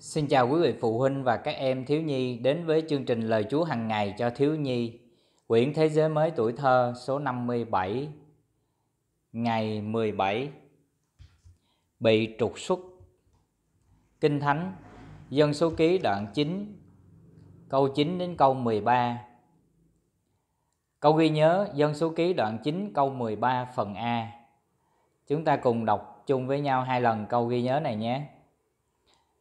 Xin chào quý vị phụ huynh và các em thiếu nhi đến với chương trình Lời Chúa hàng ngày cho thiếu nhi, quyển Thế giới mới tuổi thơ số 57, ngày 17. Bị trục xuất. Kinh Thánh, Dân số ký đoạn 9, câu 9 đến câu 13. Câu ghi nhớ Dân số ký đoạn 9 câu 13 phần A. Chúng ta cùng đọc chung với nhau hai lần câu ghi nhớ này nhé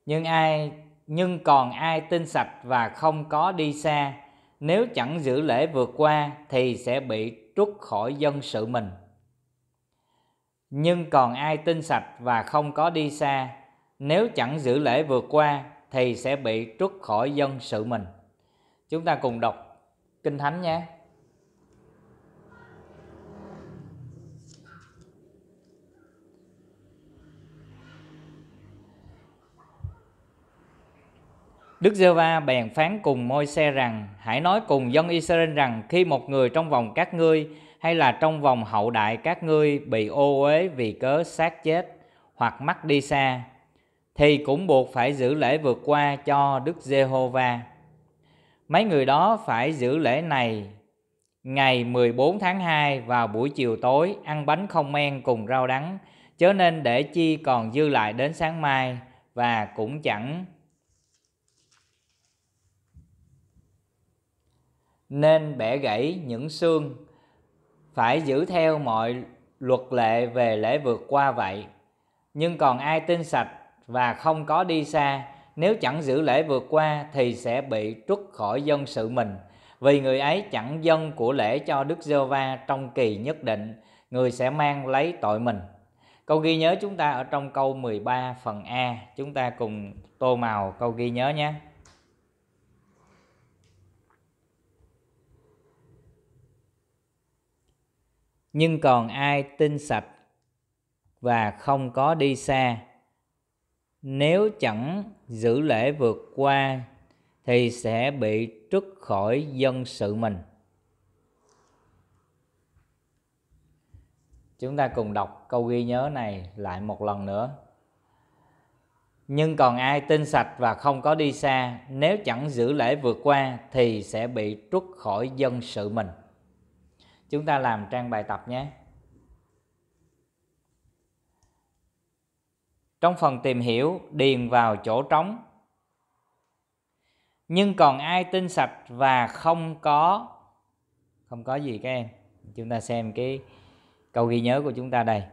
nhưng ai nhưng còn ai tin sạch và không có đi xa nếu chẳng giữ lễ vượt qua thì sẽ bị trút khỏi dân sự mình nhưng còn ai tin sạch và không có đi xa nếu chẳng giữ lễ vượt qua thì sẽ bị trút khỏi dân sự mình chúng ta cùng đọc kinh thánh nhé Đức giê va bèn phán cùng môi xe rằng Hãy nói cùng dân Israel rằng Khi một người trong vòng các ngươi Hay là trong vòng hậu đại các ngươi Bị ô uế vì cớ xác chết Hoặc mắc đi xa Thì cũng buộc phải giữ lễ vượt qua cho Đức Giê-hô-va Mấy người đó phải giữ lễ này Ngày 14 tháng 2 vào buổi chiều tối Ăn bánh không men cùng rau đắng Chớ nên để chi còn dư lại đến sáng mai Và cũng chẳng nên bẻ gãy những xương phải giữ theo mọi luật lệ về lễ vượt qua vậy nhưng còn ai tin sạch và không có đi xa nếu chẳng giữ lễ vượt qua thì sẽ bị trút khỏi dân sự mình vì người ấy chẳng dân của lễ cho Đức giê va trong kỳ nhất định người sẽ mang lấy tội mình câu ghi nhớ chúng ta ở trong câu 13 phần A chúng ta cùng tô màu câu ghi nhớ nhé nhưng còn ai tin sạch và không có đi xa nếu chẳng giữ lễ vượt qua thì sẽ bị trút khỏi dân sự mình chúng ta cùng đọc câu ghi nhớ này lại một lần nữa nhưng còn ai tin sạch và không có đi xa nếu chẳng giữ lễ vượt qua thì sẽ bị trút khỏi dân sự mình chúng ta làm trang bài tập nhé trong phần tìm hiểu điền vào chỗ trống nhưng còn ai tin sạch và không có không có gì các em chúng ta xem cái câu ghi nhớ của chúng ta đây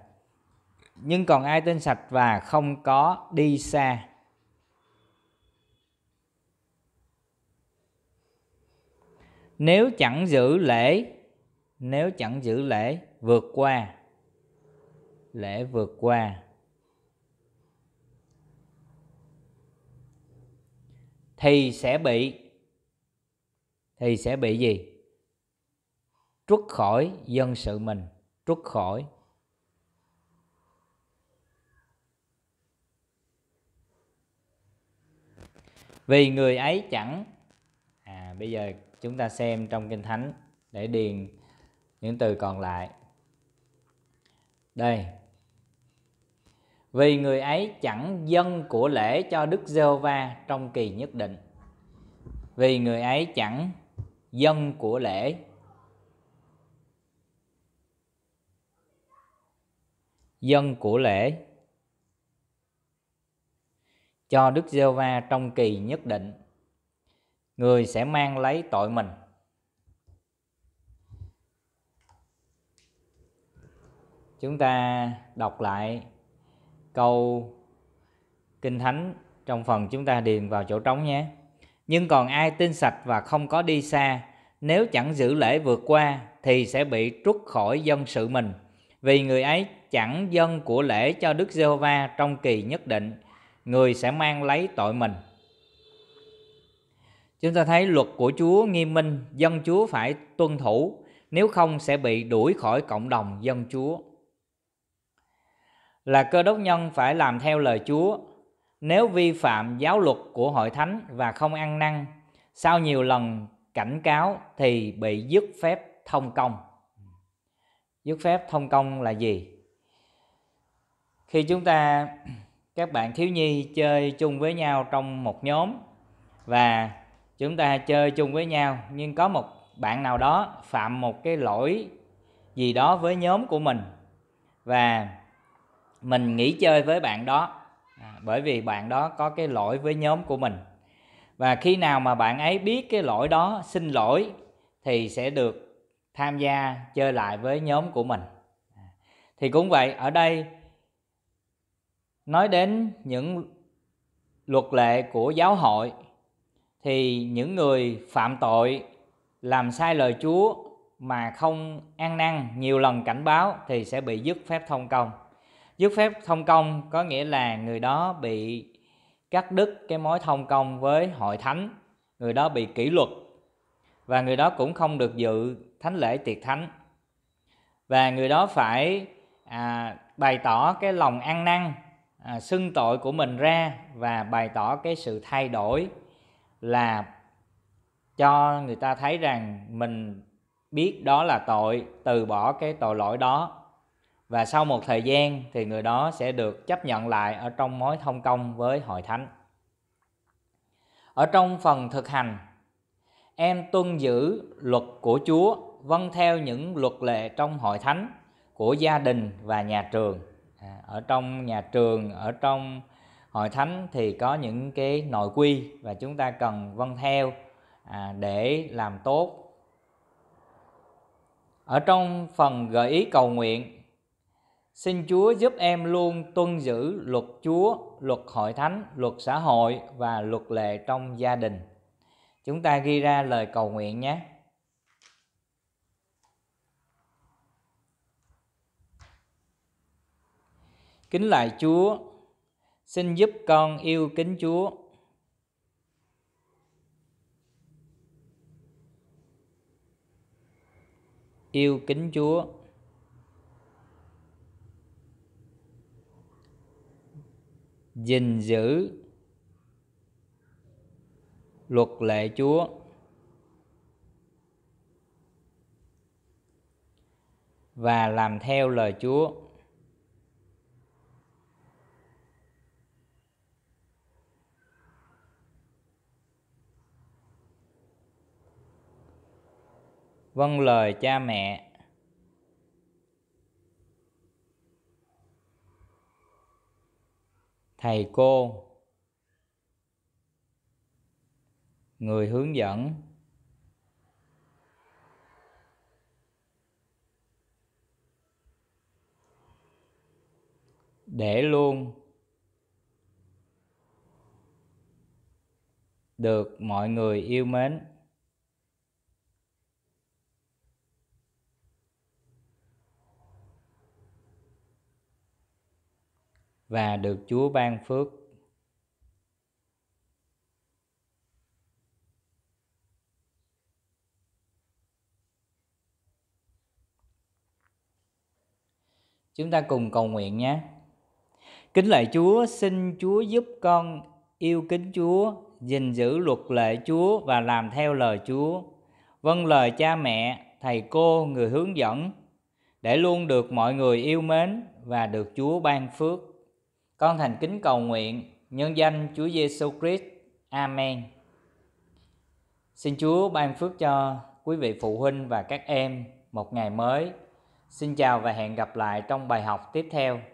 nhưng còn ai tin sạch và không có đi xa nếu chẳng giữ lễ nếu chẳng giữ lễ vượt qua lễ vượt qua thì sẽ bị thì sẽ bị gì trút khỏi dân sự mình trút khỏi vì người ấy chẳng à bây giờ chúng ta xem trong kinh thánh để điền những từ còn lại đây vì người ấy chẳng dân của lễ cho Đức Giê-hô-va trong kỳ nhất định vì người ấy chẳng dân của lễ dân của lễ cho Đức Giê-hô-va trong kỳ nhất định người sẽ mang lấy tội mình chúng ta đọc lại câu kinh thánh trong phần chúng ta điền vào chỗ trống nhé nhưng còn ai tin sạch và không có đi xa nếu chẳng giữ lễ vượt qua thì sẽ bị trút khỏi dân sự mình vì người ấy chẳng dân của lễ cho Đức Giê-hô-va trong kỳ nhất định người sẽ mang lấy tội mình chúng ta thấy luật của Chúa nghiêm minh dân Chúa phải tuân thủ nếu không sẽ bị đuổi khỏi cộng đồng dân Chúa là cơ đốc nhân phải làm theo lời Chúa. Nếu vi phạm giáo luật của hội thánh và không ăn năn, sau nhiều lần cảnh cáo thì bị dứt phép thông công. Dứt phép thông công là gì? Khi chúng ta các bạn thiếu nhi chơi chung với nhau trong một nhóm và chúng ta chơi chung với nhau nhưng có một bạn nào đó phạm một cái lỗi gì đó với nhóm của mình và mình nghỉ chơi với bạn đó à, bởi vì bạn đó có cái lỗi với nhóm của mình và khi nào mà bạn ấy biết cái lỗi đó xin lỗi thì sẽ được tham gia chơi lại với nhóm của mình à, thì cũng vậy ở đây nói đến những luật lệ của giáo hội thì những người phạm tội làm sai lời Chúa mà không ăn năn nhiều lần cảnh báo thì sẽ bị dứt phép thông công dứt phép thông công có nghĩa là người đó bị cắt đứt cái mối thông công với hội thánh người đó bị kỷ luật và người đó cũng không được dự thánh lễ tiệc thánh và người đó phải à, bày tỏ cái lòng ăn năn à, xưng tội của mình ra và bày tỏ cái sự thay đổi là cho người ta thấy rằng mình biết đó là tội từ bỏ cái tội lỗi đó và sau một thời gian thì người đó sẽ được chấp nhận lại ở trong mối thông công với hội thánh ở trong phần thực hành em tuân giữ luật của chúa vâng theo những luật lệ trong hội thánh của gia đình và nhà trường à, ở trong nhà trường ở trong hội thánh thì có những cái nội quy và chúng ta cần vâng theo à, để làm tốt ở trong phần gợi ý cầu nguyện Xin Chúa giúp em luôn tuân giữ luật Chúa, luật hội thánh, luật xã hội và luật lệ trong gia đình. Chúng ta ghi ra lời cầu nguyện nhé. Kính lại Chúa, xin giúp con yêu kính Chúa. Yêu kính Chúa. gìn giữ luật lệ Chúa và làm theo lời Chúa. Vâng lời cha mẹ thầy cô người hướng dẫn để luôn được mọi người yêu mến và được Chúa ban phước. Chúng ta cùng cầu nguyện nhé. Kính lạy Chúa, xin Chúa giúp con yêu kính Chúa, gìn giữ luật lệ Chúa và làm theo lời Chúa, vâng lời cha mẹ, thầy cô, người hướng dẫn, để luôn được mọi người yêu mến và được Chúa ban phước. Con thành kính cầu nguyện nhân danh Chúa Giêsu Christ. Amen. Xin Chúa ban phước cho quý vị phụ huynh và các em một ngày mới. Xin chào và hẹn gặp lại trong bài học tiếp theo.